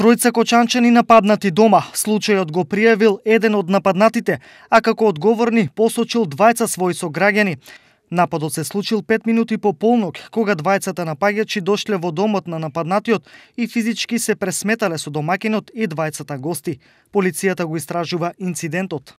Тројца кочанчани нападнати дома. Случајот го пријавил еден од нападнатите, а како одговорни посочил двајца своји сограѓани. Нападот се случил 5 минути по полнок, кога двајцата напаѓачи дошле во домот на нападнатиот и физички се пресметале со домакинот и двајцата гости. Полицијата го истражува инцидентот.